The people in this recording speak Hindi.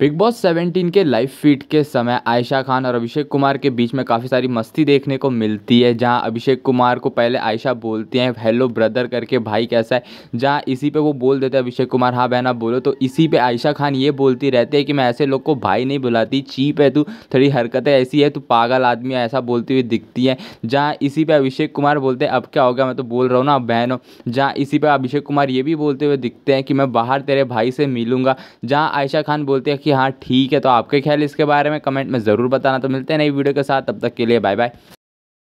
बिग बॉस 17 के लाइव फीड के समय आयशा खान और अभिषेक कुमार के बीच में काफ़ी सारी मस्ती देखने को मिलती है जहां अभिषेक कुमार को पहले आयशा बोलती हैं हेलो ब्रदर करके भाई कैसा है जहां इसी पे वो बोल देते हैं अभिषेक कुमार हाँ बहना बोलो तो इसी पे आयशा खान ये बोलती रहती है कि मैं ऐसे लोग को भाई नहीं बुलाती चीप है तू थोड़ी हरकतें ऐसी है तू पागल आदमी ऐसा बोलती हुई दिखती है जहाँ इसी पर अभिषेक कुमार बोलते हैं अब क्या हो गया मैं तो बोल रहा हूँ ना बहन हो जहाँ इसी पर अभिषेक कुमार ये भी बोलते हुए दिखते हैं कि मैं बाहर तेरे भाई से मिलूँगा जहाँ आयशा खान बोलते हैं कि कि हाँ ठीक है तो आपके ख्याल इसके बारे में कमेंट में ज़रूर बताना तो मिलते हैं नई वीडियो के साथ तब तक के लिए बाय बाय